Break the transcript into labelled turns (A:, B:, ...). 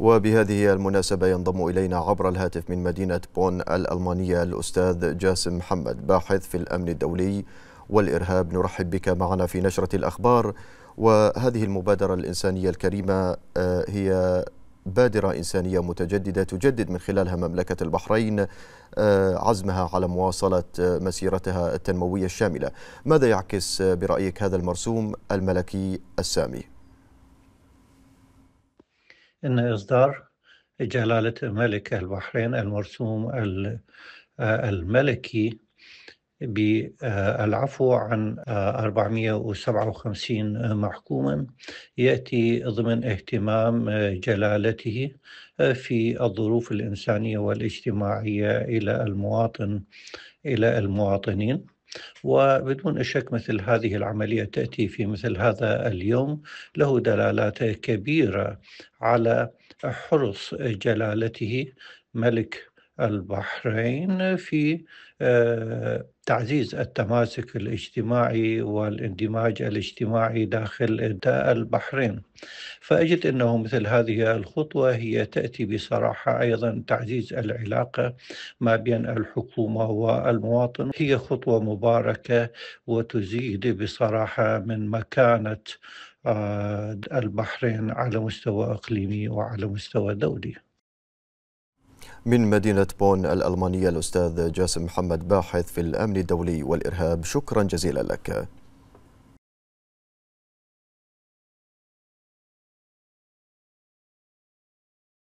A: وبهذه المناسبة ينضم إلينا عبر الهاتف من مدينة بون الألمانية الأستاذ جاسم محمد باحث في الأمن الدولي والإرهاب نرحب بك معنا في نشرة الأخبار وهذه المبادرة الإنسانية الكريمة آه، هي بادرة إنسانية متجددة تجدد من خلالها مملكة البحرين آه، عزمها على مواصلة آه، مسيرتها التنموية الشاملة ماذا يعكس برأيك هذا المرسوم الملكي السامي؟
B: أن إصدار جلالة ملك البحرين المرسوم آه، الملكي بالعفو آه، عن 457 آه، محكوما ياتي ضمن اهتمام جلالته في الظروف الانسانيه والاجتماعيه الى المواطن الى المواطنين وبدون شك مثل هذه العملية تأتي في مثل هذا اليوم له دلالات كبيرة على حرص جلالته ملك البحرين في آه، تعزيز التماسك الاجتماعي والاندماج الاجتماعي داخل البحرين فأجد أنه مثل هذه الخطوة هي تأتي بصراحة أيضا تعزيز العلاقة ما بين الحكومة والمواطن هي خطوة مباركة وتزيد بصراحة من مكانة آه، البحرين على مستوى إقليمي وعلى مستوى دولي
A: من مدينة بون الألمانية الأستاذ جاسم محمد باحث في الأمن الدولي والإرهاب شكرا جزيلا لك